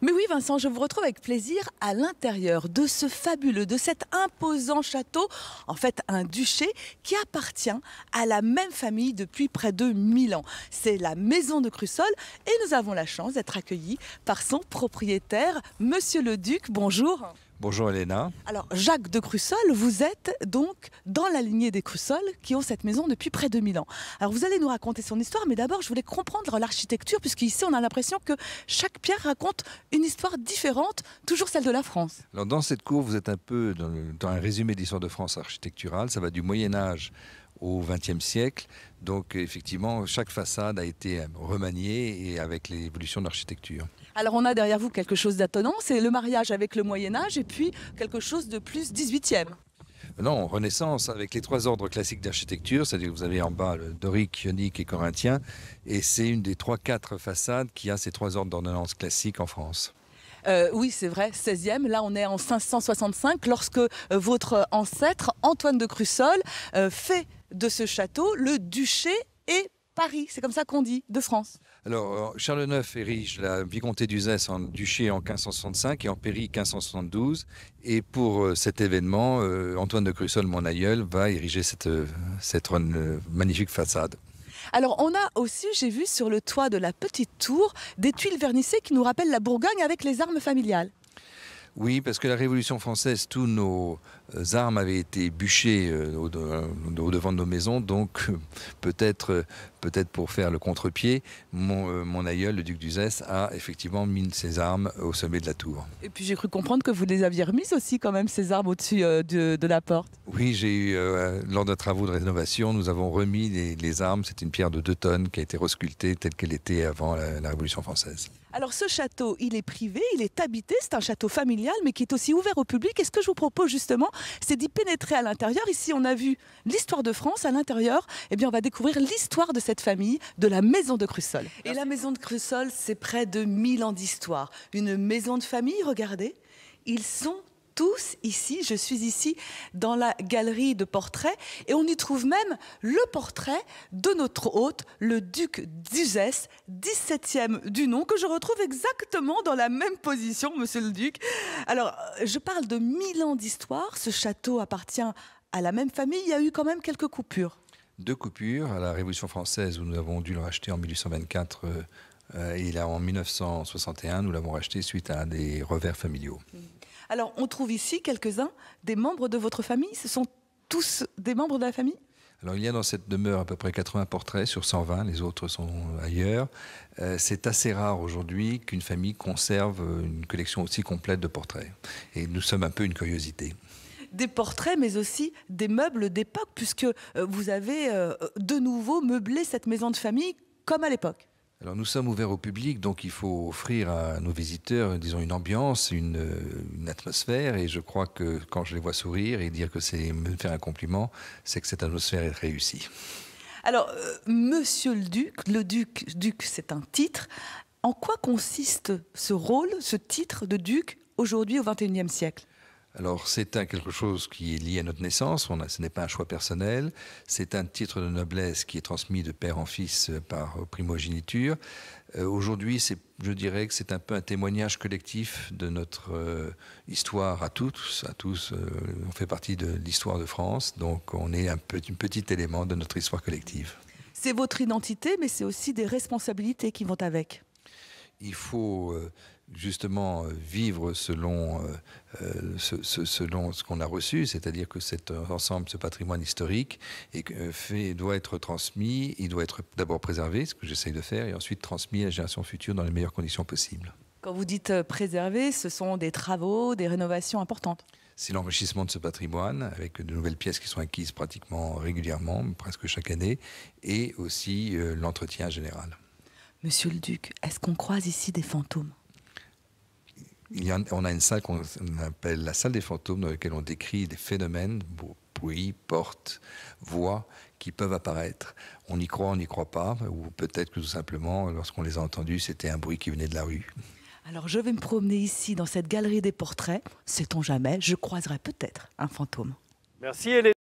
Mais oui, Vincent, je vous retrouve avec plaisir à l'intérieur de ce fabuleux, de cet imposant château, en fait un duché qui appartient à la même famille depuis près de 1000 ans. C'est la maison de Crussol et nous avons la chance d'être accueillis par son propriétaire, Monsieur le Duc. Bonjour. Bonjour Elena. Alors Jacques de Crussol, vous êtes donc dans la lignée des Crussol qui ont cette maison depuis près de 1000 ans. Alors vous allez nous raconter son histoire, mais d'abord je voulais comprendre l'architecture puisqu'ici on a l'impression que chaque pierre raconte une histoire différente, toujours celle de la France. Alors dans cette cour, vous êtes un peu dans, dans un résumé d'histoire de France architecturale, ça va du Moyen Âge au XXe siècle. Donc effectivement, chaque façade a été euh, remaniée et avec l'évolution de l'architecture. Alors on a derrière vous quelque chose d'attonnant, c'est le mariage avec le Moyen Âge et puis quelque chose de plus 18e. Non, Renaissance, avec les trois ordres classiques d'architecture, c'est-à-dire que vous avez en bas le dorique, ionique et corinthien, et c'est une des trois, quatre façades qui a ces trois ordres d'ordonnance classiques en France. Euh, oui, c'est vrai, 16e. Là, on est en 565, lorsque euh, votre ancêtre, Antoine de Crussol, fait de ce château, le duché et Paris. C'est comme ça qu'on dit, de France. Alors, euh, Charles IX érige la vicomté d'Uzès en duché en 1565 et en Péry 1572. Et pour euh, cet événement, euh, Antoine de Crussol, mon aïeul, va ériger cette, cette magnifique façade. Alors, on a aussi, j'ai vu sur le toit de la petite tour, des tuiles vernissées qui nous rappellent la Bourgogne avec les armes familiales. Oui, parce que la Révolution française, tous nos euh, armes avaient été bûchées euh, au-devant euh, de nos maisons, donc peut-être peut-être pour faire le contre-pied, euh, mon, aïeul, le duc d'Uzès, a effectivement mis ses armes au sommet de la tour. Et puis j'ai cru comprendre que vous les aviez remises aussi quand même, ces armes au-dessus euh, de, la porte. Oui, j'ai eu, euh, lors de travaux de rénovation, nous avons remis les, armes. C'est une pierre de 2 tonnes qui a été resculptée telle qu'elle était avant la, Révolution française. Alors ce château, il est privé, il est habité, c'est un château familial mais qui est aussi ouvert au public. Et ce que je vous propose justement, c'est d'y pénétrer à l'intérieur. Ici, on a vu l'histoire de France à l'intérieur. Eh bien, on va découvrir l'histoire de cette famille de la maison de Crussol. Et la maison de Crussol, c'est près de 1000 ans d'histoire. Une maison de famille, regardez. Ils sont tous ici. Je suis ici dans la galerie de portraits et on y trouve même le portrait de notre hôte, le duc d'Uzès, 17e du nom, que je retrouve exactement dans la même position, monsieur le duc. Alors, je parle de mille ans d'histoire. Ce château appartient à la même famille. Il y a eu quand même quelques coupures deux coupures à la Révolution française où nous avons dû le racheter en 1824 euh, et là en 1961 nous l'avons racheté suite à des revers familiaux. Mm. Alors on trouve ici quelques-uns des membres de votre famille. Ce sont tous des membres de la famille alors il y a dans cette demeure à peu près 80 portraits sur 120, les autres sont ailleurs. Euh, c'est assez rare aujourd'hui qu'une famille conserve une collection aussi complète de portraits. Et nous sommes un peu une curiosité des portraits, mais aussi des meubles d'époque, puisque euh, vous avez euh, de nouveau meublé cette maison de famille comme à l'époque. Alors nous sommes ouverts au public, donc il faut offrir à nos visiteurs, disons, une ambiance, une, euh, atmosphère. Et je crois que quand je les vois sourire et dire que c'est me faire un compliment, c'est que cette atmosphère est réussie. Alors, Monsieur le Duc, le Duc, Duc, c'est un titre. En quoi consiste ce rôle, ce titre de Duc aujourd'hui au XXIe siècle alors c'est un quelque chose qui est lié à notre naissance, ce n'est pas un choix personnel, c'est un titre de noblesse qui est transmis de père en fils euh, par euh, primogéniture. Euh, aujourd'hui, je dirais que c'est un peu un témoignage collectif de notre histoire à tous, à tous. on fait partie de l'histoire de France, donc on est un petit élément de notre histoire collective. C'est votre identité, mais c'est aussi des responsabilités qui vont avec il faut euh, justement euh, vivre euh, selon, ce, qu'on a reçu, c'est-à-dire que cet ensemble, ce patrimoine historique, doit être transmis, il doit être d'abord préservé, ce que j'essaye de faire, et ensuite transmis à la génération future dans les meilleures conditions possibles. Quand vous dites préserver, ce sont des travaux, des rénovations importantes c'est l'enrichissement de ce patrimoine avec de nouvelles pièces qui sont acquises pratiquement régulièrement, presque chaque année, et aussi l'entretien général. Monsieur le Duc, est-ce qu'on croise ici des fantômes il y a, On a une salle qu'on appelle la salle des fantômes, dans laquelle on décrit des phénomènes, bruits, portes, voix, qui peuvent apparaître. On y croit, on n'y croit pas, ou peut-être que tout simplement, lorsqu'on les a entendus, c'était un bruit qui venait de la rue. Alors je vais me promener ici dans cette galerie des portraits. Sait-on jamais, je croiserai peut-être un fantôme. Merci